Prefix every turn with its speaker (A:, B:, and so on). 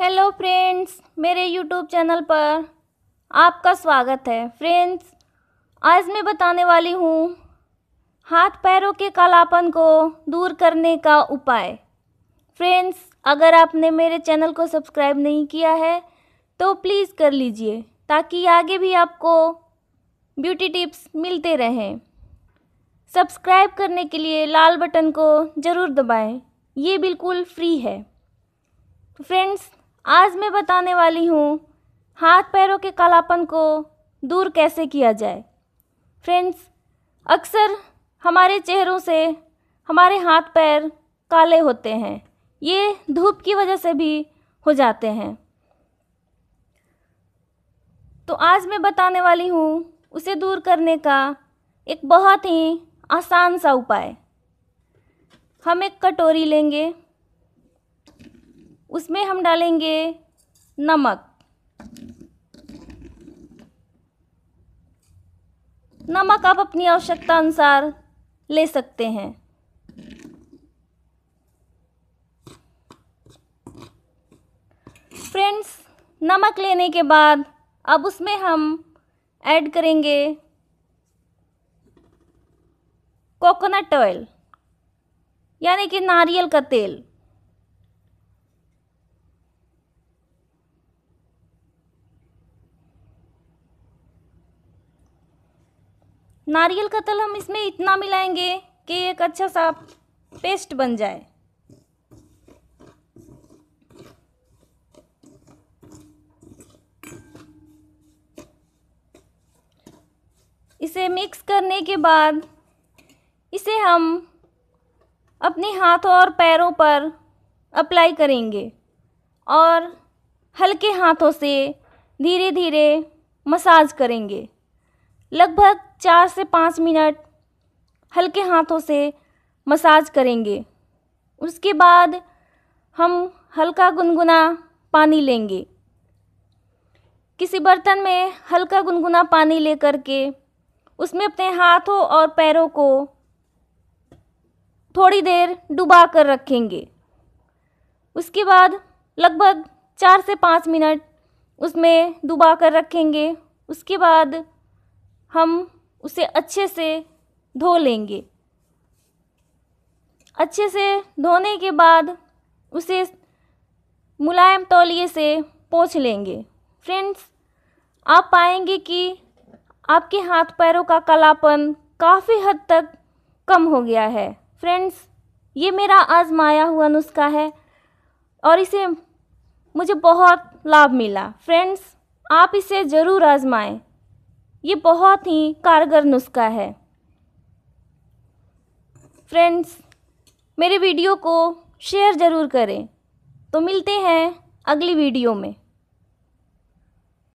A: hello friends मेरे YouTube channel पर आपका स्वागत है फ्रेंड्स आज मैं बताने वाली हूँ हाथ पैरों के कालापन को दूर करने का उपाय फ्रेंड्स अगर आपने मेरे चैनल को सब्सक्राइब नहीं किया है तो प्लीज़ कर लीजिए ताकि आगे भी आपको ब्यूटी टिप्स मिलते रहें सब्सक्राइब करने के लिए लाल बटन को ज़रूर दबाएं ये बिल्कुल फ्री है फ्रेंड्स आज मैं बताने वाली हूँ हाथ पैरों के कालापन को दूर कैसे किया जाए फ्रेंड्स अक्सर हमारे चेहरों से हमारे हाथ पैर काले होते हैं ये धूप की वजह से भी हो जाते हैं तो आज मैं बताने वाली हूँ उसे दूर करने का एक बहुत ही आसान सा उपाय हम एक कटोरी लेंगे उसमें हम डालेंगे नमक नमक आप अपनी आवश्यकता अनुसार ले सकते हैं फ्रेंड्स नमक लेने के बाद अब उसमें हम ऐड करेंगे कोकोनट ऑयल यानी कि नारियल का तेल नारियल का तल हम इसमें इतना मिलाएंगे कि एक अच्छा सा पेस्ट बन जाए इसे मिक्स करने के बाद इसे हम अपने हाथों और पैरों पर अप्लाई करेंगे और हल्के हाथों से धीरे धीरे मसाज करेंगे लगभग चार से पाँच मिनट हल्के हाथों से मसाज करेंगे उसके बाद हम हल्का गुनगुना पानी लेंगे किसी बर्तन में हल्का गुनगुना पानी लेकर के उसमें अपने हाथों और पैरों को थोड़ी देर डुबा कर रखेंगे उसके बाद लगभग चार से पाँच मिनट उसमें डुबा कर रखेंगे उसके बाद हम उसे अच्छे से धो लेंगे अच्छे से धोने के बाद उसे मुलायम तौलिए से पोछ लेंगे फ्रेंड्स आप पाएंगे कि आपके हाथ पैरों का कलापन काफ़ी हद तक कम हो गया है फ्रेंड्स ये मेरा आजमाया हुआ नुस्खा है और इसे मुझे बहुत लाभ मिला फ्रेंड्स आप इसे ज़रूर आजमाएं ये बहुत ही कारगर नुस्खा है फ्रेंड्स मेरे वीडियो को शेयर ज़रूर करें तो मिलते हैं अगली वीडियो में